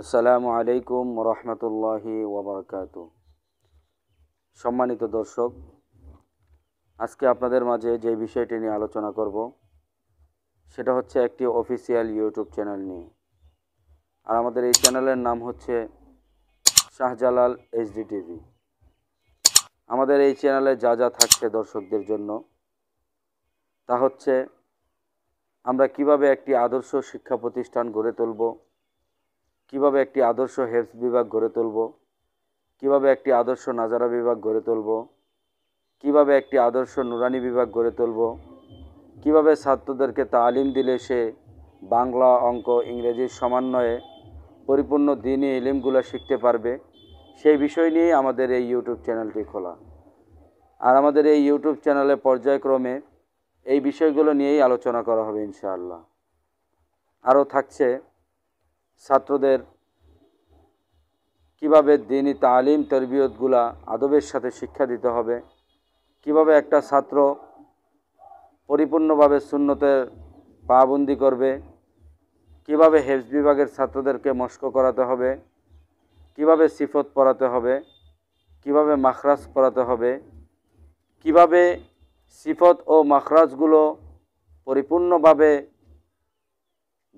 আসসালামু আলাইকুম রহমতুল্লাহি ওবরকাত সম্মানিত দর্শক আজকে আপনাদের মাঝে যে বিষয়টি নিয়ে আলোচনা করব সেটা হচ্ছে একটি অফিসিয়াল ইউটিউব চ্যানেল নিয়ে আর আমাদের এই চ্যানেলের নাম হচ্ছে শাহজালাল এইচডি টিভি আমাদের এই চ্যানেলে যা যা থাকছে দর্শকদের জন্য তা হচ্ছে আমরা কিভাবে একটি আদর্শ শিক্ষা প্রতিষ্ঠান গড়ে তুলব কিভাবে একটি আদর্শ হেফস বিভাগ গড়ে তুলব কিভাবে একটি আদর্শ নাজারা বিভাগ গড়ে তুলব কিভাবে একটি আদর্শ নুরানি বিভাগ গড়ে তুলব কিভাবে ছাত্রদেরকে তালিম দিলে সে বাংলা অঙ্ক ইংরেজির সমন্বয়ে পরিপূর্ণ দিনই ইলিমগুলো শিখতে পারবে সেই বিষয় নিয়েই আমাদের এই ইউটিউব চ্যানেলটি খোলা আর আমাদের এই ইউটিউব চ্যানেলে পর্যায়ক্রমে এই বিষয়গুলো নিয়েই আলোচনা করা হবে ইনশাআল্লাহ আরও থাকছে ছাত্রদের কিভাবে দিনই তালিম তরবিয়তগুলা আদবের সাথে শিক্ষা দিতে হবে কিভাবে একটা ছাত্র পরিপূর্ণভাবে শূন্যতের পাবন্দি করবে কিভাবে হেলথ বিভাগের ছাত্রদেরকে মস্ক করাতে হবে কিভাবে সিফত পড়াতে হবে কিভাবে মাখরাজ পড়াতে হবে কিভাবে সিফত ও মাখরাজগুলো পরিপূর্ণভাবে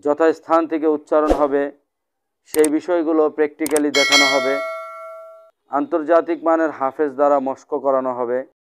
যথাস্থান থেকে উচ্চারণ হবে সেই বিষয়গুলো প্র্যাকটিক্যালি দেখানো হবে আন্তর্জাতিক মানের হাফেজ দ্বারা মস্ক করানো হবে